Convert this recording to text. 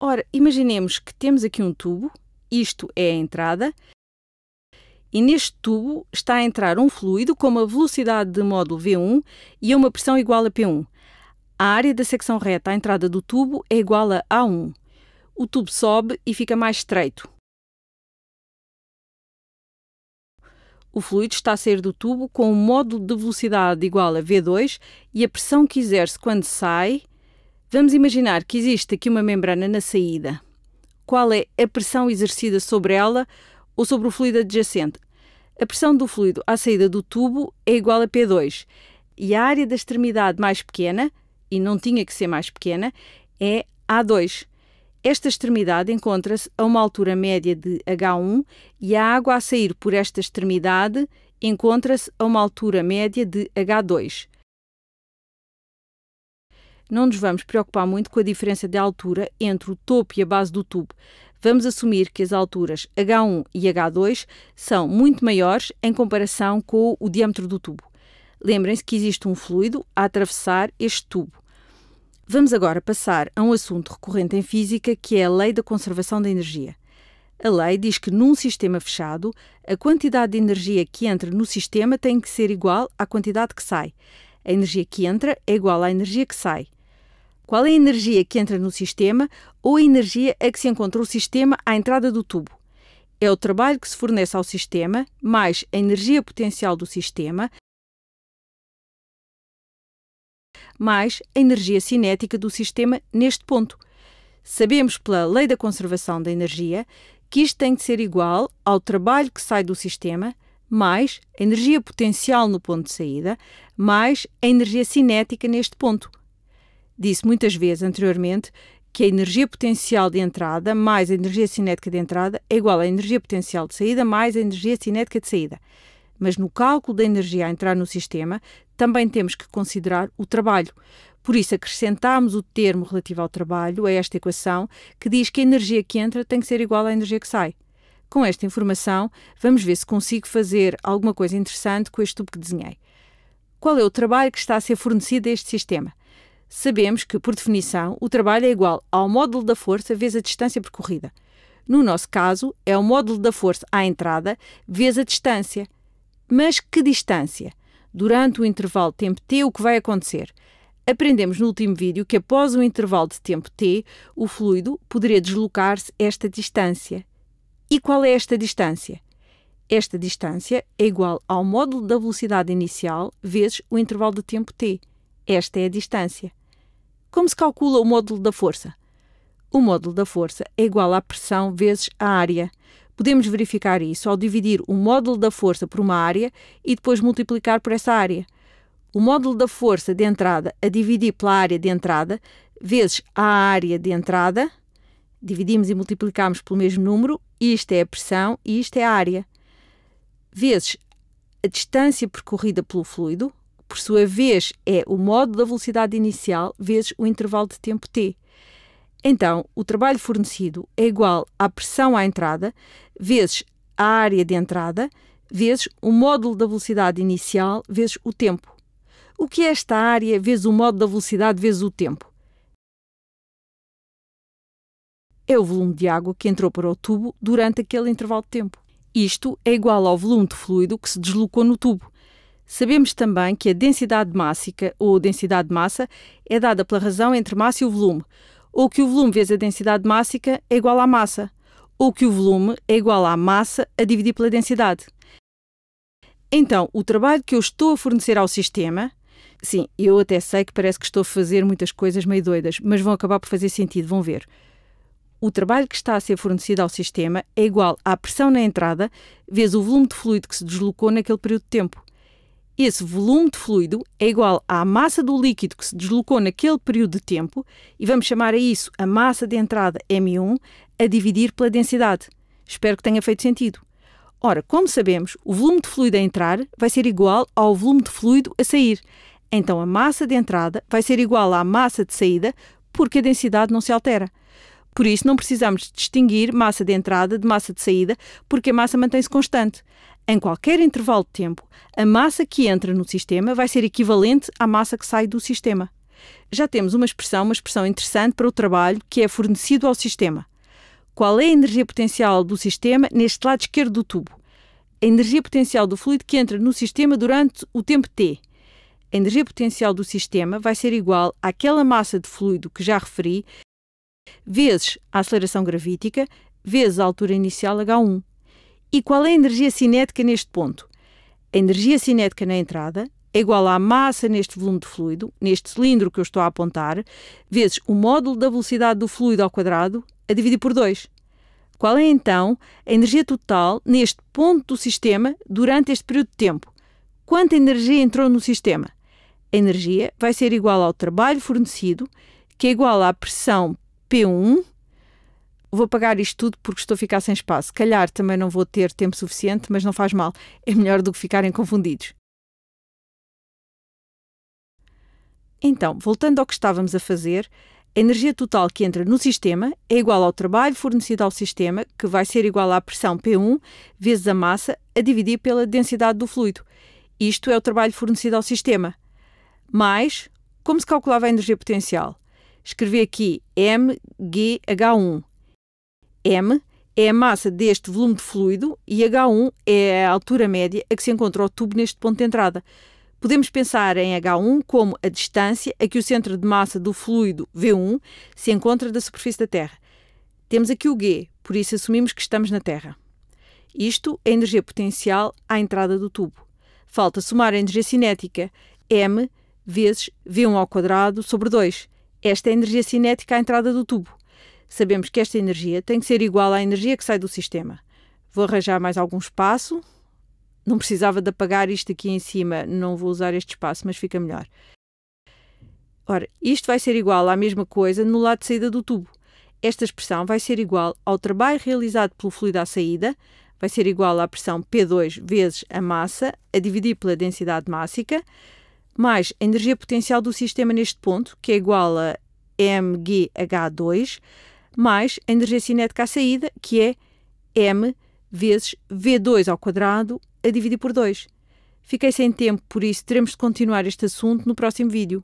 Ora, imaginemos que temos aqui um tubo, isto é a entrada, e neste tubo está a entrar um fluido com uma velocidade de módulo V1 e uma pressão igual a P1. A área da secção reta à entrada do tubo é igual a A1. O tubo sobe e fica mais estreito. O fluido está a sair do tubo com um módulo de velocidade igual a V2 e a pressão que exerce quando sai Vamos imaginar que existe aqui uma membrana na saída. Qual é a pressão exercida sobre ela ou sobre o fluido adjacente? A pressão do fluido à saída do tubo é igual a P2 e a área da extremidade mais pequena, e não tinha que ser mais pequena, é A2. Esta extremidade encontra-se a uma altura média de H1 e a água a sair por esta extremidade encontra-se a uma altura média de H2 não nos vamos preocupar muito com a diferença de altura entre o topo e a base do tubo. Vamos assumir que as alturas H1 e H2 são muito maiores em comparação com o diâmetro do tubo. Lembrem-se que existe um fluido a atravessar este tubo. Vamos agora passar a um assunto recorrente em física que é a lei da conservação da energia. A lei diz que num sistema fechado, a quantidade de energia que entra no sistema tem que ser igual à quantidade que sai. A energia que entra é igual à energia que sai. Qual é a energia que entra no sistema ou a energia a que se encontra o sistema à entrada do tubo? É o trabalho que se fornece ao sistema mais a energia potencial do sistema mais a energia cinética do sistema neste ponto. Sabemos pela lei da conservação da energia que isto tem de ser igual ao trabalho que sai do sistema mais a energia potencial no ponto de saída mais a energia cinética neste ponto disse muitas vezes anteriormente que a energia potencial de entrada mais a energia cinética de entrada é igual à energia potencial de saída mais a energia cinética de saída. Mas no cálculo da energia a entrar no sistema, também temos que considerar o trabalho. Por isso, acrescentamos o termo relativo ao trabalho a esta equação que diz que a energia que entra tem que ser igual à energia que sai. Com esta informação, vamos ver se consigo fazer alguma coisa interessante com este tubo que desenhei. Qual é o trabalho que está a ser fornecido a este sistema? sabemos que, por definição, o trabalho é igual ao módulo da força vezes a distância percorrida. No nosso caso, é o módulo da força à entrada vezes a distância. Mas que distância? Durante o intervalo de tempo t, o que vai acontecer? Aprendemos no último vídeo que após o intervalo de tempo t, o fluido poderia deslocar-se esta distância. E qual é esta distância? Esta distância é igual ao módulo da velocidade inicial vezes o intervalo de tempo t. Esta é a distância. Como se calcula o módulo da força? O módulo da força é igual à pressão vezes a área. Podemos verificar isso ao dividir o módulo da força por uma área e depois multiplicar por essa área. O módulo da força de entrada a dividir pela área de entrada vezes a área de entrada, dividimos e multiplicamos pelo mesmo número, isto é a pressão e isto é a área, vezes a distância percorrida pelo fluido, por sua vez, é o modo da velocidade inicial vezes o intervalo de tempo t. Então, o trabalho fornecido é igual à pressão à entrada vezes a área de entrada vezes o módulo da velocidade inicial vezes o tempo. O que é esta área vezes o módulo da velocidade vezes o tempo? É o volume de água que entrou para o tubo durante aquele intervalo de tempo. Isto é igual ao volume de fluido que se deslocou no tubo, Sabemos também que a densidade mássica ou densidade de massa é dada pela razão entre massa e o volume, ou que o volume vezes a densidade mássica é igual à massa, ou que o volume é igual à massa a dividir pela densidade. Então, o trabalho que eu estou a fornecer ao sistema, sim, eu até sei que parece que estou a fazer muitas coisas meio doidas, mas vão acabar por fazer sentido, vão ver. O trabalho que está a ser fornecido ao sistema é igual à pressão na entrada vezes o volume de fluido que se deslocou naquele período de tempo. Esse volume de fluido é igual à massa do líquido que se deslocou naquele período de tempo, e vamos chamar a isso a massa de entrada M1 a dividir pela densidade. Espero que tenha feito sentido. Ora, como sabemos, o volume de fluido a entrar vai ser igual ao volume de fluido a sair. Então a massa de entrada vai ser igual à massa de saída porque a densidade não se altera. Por isso, não precisamos distinguir massa de entrada de massa de saída, porque a massa mantém-se constante. Em qualquer intervalo de tempo, a massa que entra no sistema vai ser equivalente à massa que sai do sistema. Já temos uma expressão, uma expressão interessante para o trabalho que é fornecido ao sistema. Qual é a energia potencial do sistema neste lado esquerdo do tubo? A energia potencial do fluido que entra no sistema durante o tempo T. A energia potencial do sistema vai ser igual àquela massa de fluido que já referi, vezes a aceleração gravítica, vezes a altura inicial H1. E qual é a energia cinética neste ponto? A energia cinética na entrada é igual à massa neste volume de fluido, neste cilindro que eu estou a apontar, vezes o módulo da velocidade do fluido ao quadrado, a dividir por 2. Qual é então a energia total neste ponto do sistema durante este período de tempo? Quanta energia entrou no sistema? A energia vai ser igual ao trabalho fornecido, que é igual à pressão P1 vou pagar isto tudo porque estou a ficar sem espaço. Calhar também não vou ter tempo suficiente, mas não faz mal. É melhor do que ficarem confundidos. Então, voltando ao que estávamos a fazer, a energia total que entra no sistema é igual ao trabalho fornecido ao sistema, que vai ser igual à pressão P1 vezes a massa a dividir pela densidade do fluido. Isto é o trabalho fornecido ao sistema. Mais, como se calculava a energia potencial? Escrevi aqui MGH1, M é a massa deste volume de fluido e H1 é a altura média a que se encontra o tubo neste ponto de entrada. Podemos pensar em H1 como a distância a que o centro de massa do fluido V1 se encontra da superfície da Terra. Temos aqui o G, por isso assumimos que estamos na Terra. Isto é a energia potencial à entrada do tubo. Falta somar a energia cinética M vezes V1 ao quadrado sobre 2. Esta é a energia cinética à entrada do tubo. Sabemos que esta energia tem que ser igual à energia que sai do sistema. Vou arranjar mais algum espaço. Não precisava de apagar isto aqui em cima, não vou usar este espaço, mas fica melhor. Ora, isto vai ser igual à mesma coisa no lado de saída do tubo. Esta expressão vai ser igual ao trabalho realizado pelo fluido à saída, vai ser igual à pressão P2 vezes a massa, a dividir pela densidade mássica, mais a energia potencial do sistema neste ponto, que é igual a mgh2, mais a energia cinética à saída, que é M vezes V2 ao quadrado a dividir por 2. Fiquei sem tempo, por isso teremos de continuar este assunto no próximo vídeo.